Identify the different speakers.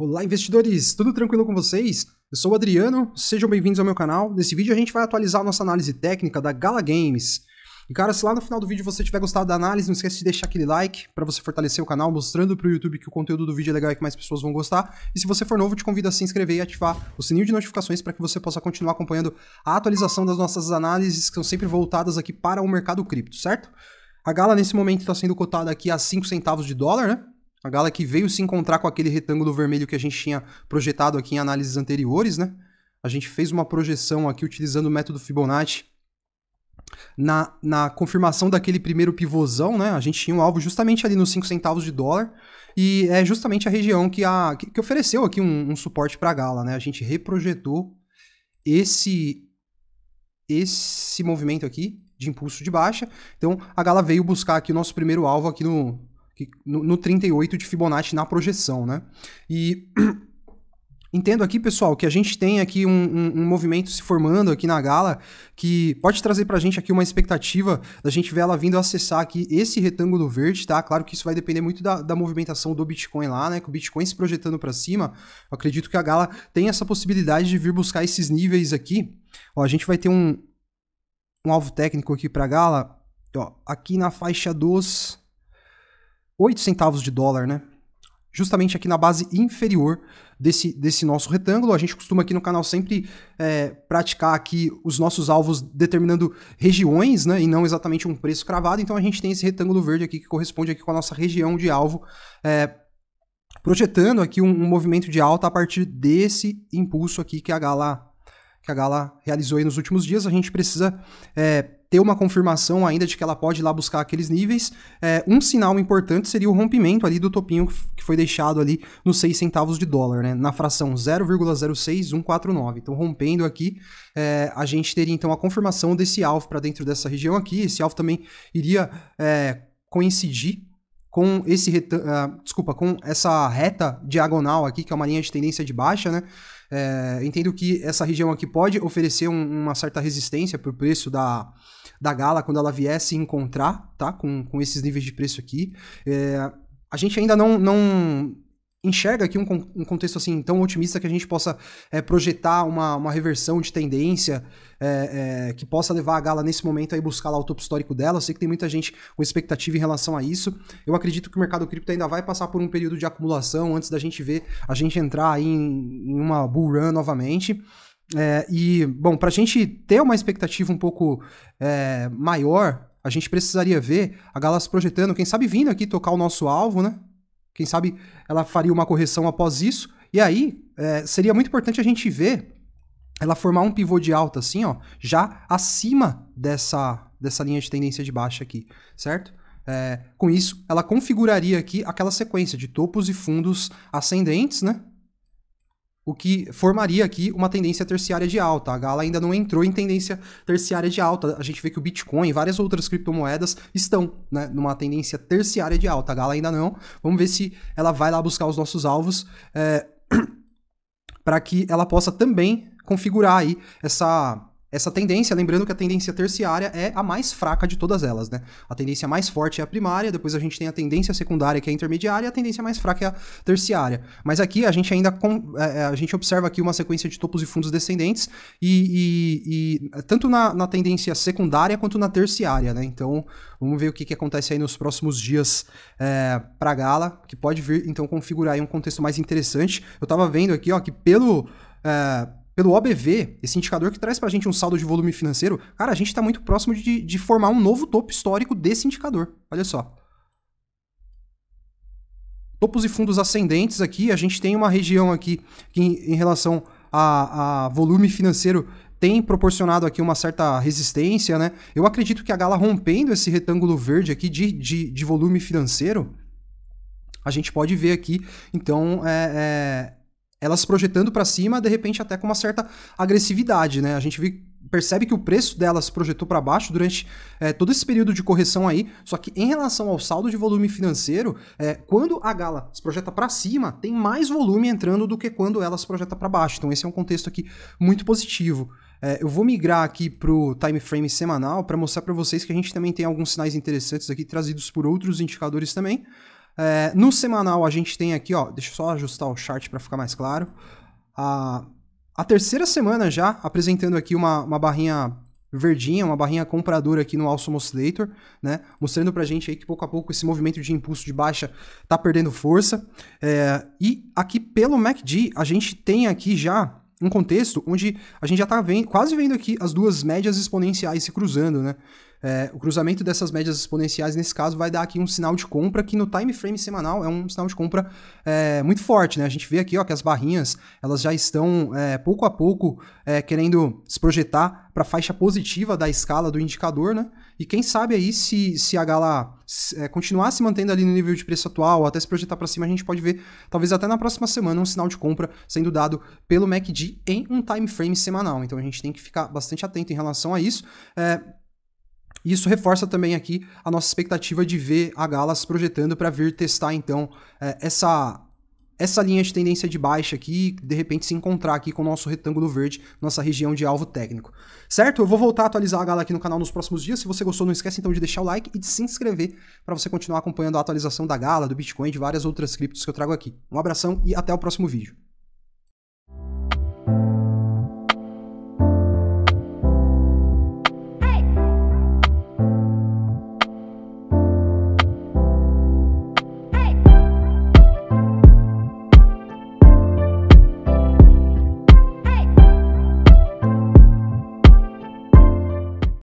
Speaker 1: Olá, investidores! Tudo tranquilo com vocês? Eu sou o Adriano, sejam bem-vindos ao meu canal. Nesse vídeo a gente vai atualizar a nossa análise técnica da Gala Games. E cara, se lá no final do vídeo você tiver gostado da análise, não esquece de deixar aquele like para você fortalecer o canal, mostrando para o YouTube que o conteúdo do vídeo é legal e que mais pessoas vão gostar. E se você for novo, te convido a se inscrever e ativar o sininho de notificações para que você possa continuar acompanhando a atualização das nossas análises que são sempre voltadas aqui para o mercado cripto, certo? A Gala nesse momento está sendo cotada aqui a 5 centavos de dólar, né? A Gala que veio se encontrar com aquele retângulo vermelho que a gente tinha projetado aqui em análises anteriores, né? A gente fez uma projeção aqui utilizando o método Fibonacci na, na confirmação daquele primeiro pivôzão, né? A gente tinha um alvo justamente ali nos 5 centavos de dólar e é justamente a região que, a, que, que ofereceu aqui um, um suporte para a Gala, né? A gente reprojetou esse esse movimento aqui de impulso de baixa. Então a Gala veio buscar aqui o nosso primeiro alvo aqui no que, no, no 38 de Fibonacci na projeção, né? E Entendo aqui, pessoal, que a gente tem aqui um, um, um, movimento se formando aqui na Gala que pode trazer para a gente aqui uma expectativa da gente ver ela vindo acessar aqui esse retângulo verde, tá? Claro que isso vai depender muito da, da movimentação do Bitcoin lá, né? Com o Bitcoin se projetando para cima, eu acredito que a Gala tem essa possibilidade de vir buscar esses níveis aqui. Ó, a gente vai ter um, um alvo técnico aqui para a Gala, ó, aqui na faixa dos 8 centavos de dólar, né? Justamente aqui na base inferior desse, desse nosso retângulo. A gente costuma aqui no canal sempre é, praticar aqui os nossos alvos determinando regiões, né? E não exatamente um preço cravado. Então a gente tem esse retângulo verde aqui que corresponde aqui com a nossa região de alvo é, projetando aqui um, um, movimento de alta a partir desse impulso aqui que a Gala que a Gala realizou nos últimos dias. A gente precisa é, ter uma confirmação ainda de que ela pode ir lá buscar aqueles níveis. É, um sinal importante seria o rompimento ali do topinho que foi deixado ali nos 6 centavos de dólar, né? Na fração 0,06149. Então, rompendo aqui, é, a gente teria então a confirmação desse alvo para dentro dessa região aqui. Esse alvo também iria é, coincidir com esse uh, desculpa, com essa reta diagonal aqui, que é uma linha de tendência de baixa, né? É, entendo que essa região aqui pode oferecer um, uma certa resistência para o preço da, da Gala quando ela vier se encontrar, tá? Com, com esses níveis de preço aqui. É, a gente ainda não, não enxerga aqui um, um, contexto assim tão otimista que a gente possa é, projetar uma, uma reversão de tendência é, é, que possa levar a Gala nesse momento aí buscar lá o topo histórico dela. Eu sei que tem muita gente com expectativa em relação a isso. Eu acredito que o mercado cripto ainda vai passar por um período de acumulação antes da gente ver a gente entrar aí em, em uma bull run novamente. É, e, bom, para a gente ter uma expectativa um pouco é, maior, a gente precisaria ver a Galas projetando, quem sabe vindo aqui tocar o nosso alvo, né? Quem sabe ela faria uma correção após isso. E aí, é, seria muito importante a gente ver ela formar um pivô de alta, assim, ó, já acima dessa, dessa linha de tendência de baixa aqui, certo? É, com isso, ela configuraria aqui aquela sequência de topos e fundos ascendentes, né? o que formaria aqui uma tendência terciária de alta. A Gala ainda não entrou em tendência terciária de alta. A gente vê que o Bitcoin e várias outras criptomoedas estão né, numa tendência terciária de alta. A Gala ainda não. Vamos ver se ela vai lá buscar os nossos alvos é, eh, para que ela possa também configurar aí essa essa tendência, lembrando que a tendência terciária é a mais fraca de todas elas, né? A tendência mais forte é a primária, depois a gente tem a tendência secundária, que é a intermediária, e a tendência mais fraca é a terciária. Mas aqui a gente ainda com, é, é a gente observa aqui uma sequência de topos e fundos descendentes, e, e, e tanto na, na, tendência secundária quanto na terciária, né? Então vamos ver o que, que acontece aí nos próximos dias é, para a gala, que pode vir então configurar um contexto mais interessante. Eu estava vendo aqui ó, que pelo. É, pelo OBV, esse indicador que traz para a gente um saldo de volume financeiro, cara, a gente está muito próximo de, de formar um novo topo histórico desse indicador. Olha só. Topos e fundos ascendentes aqui, a gente tem uma região aqui que, em, em relação a, a volume financeiro, tem proporcionado aqui uma certa resistência, né? Eu acredito que a Gala rompendo esse retângulo verde aqui de, de, de volume financeiro, a gente pode ver aqui, então, é, é, elas projetando para cima, de repente até com uma certa agressividade, né? A gente percebe que o preço delas projetou para baixo durante é, todo esse período de correção aí, só que em relação ao saldo de volume financeiro, é, quando a Gala se projeta para cima, tem mais volume entrando do que quando ela se projeta para baixo. Então esse é um contexto aqui muito positivo. É, eu vou migrar aqui para o time frame semanal para mostrar para vocês que a gente também tem alguns sinais interessantes aqui trazidos por outros indicadores também. É, no semanal a gente tem aqui, ó, deixa eu só ajustar o chart para ficar mais claro. A, a terceira semana já apresentando aqui uma, uma barrinha verdinha, uma barrinha compradora aqui no Alstom Oscillator, né? Mostrando pra gente aí que pouco a pouco esse movimento de impulso de baixa tá perdendo força. É, e aqui pelo MACD, a gente tem aqui já um contexto onde a gente já está quase vendo aqui as duas médias exponenciais se cruzando, né? É, o cruzamento dessas médias exponenciais, nesse caso, vai dar aqui um sinal de compra que no time frame semanal é um sinal de compra é, muito forte, né? A gente vê aqui ó, que as barrinhas elas já estão é, pouco a pouco é, querendo se projetar para a faixa positiva da escala do indicador, né? E quem sabe aí se, se a Gala é, continuar se mantendo ali no nível de preço atual, até se projetar para cima, a gente pode ver, talvez até na próxima semana, um sinal de compra sendo dado pelo MACD em um time frame semanal. Então a gente tem que ficar bastante atento em relação a isso. É, isso reforça também aqui a nossa expectativa de ver a Galas projetando para vir testar então é, essa essa linha de tendência de baixa aqui, de repente se encontrar aqui com o nosso retângulo verde, nossa região de alvo técnico. Certo? Eu vou voltar a atualizar a gala aqui no canal nos próximos dias. Se você gostou, não esquece então de deixar o like e de se inscrever para você continuar acompanhando a atualização da Gala, do Bitcoin, de várias outras criptos que eu trago aqui. Um abração e até o próximo vídeo.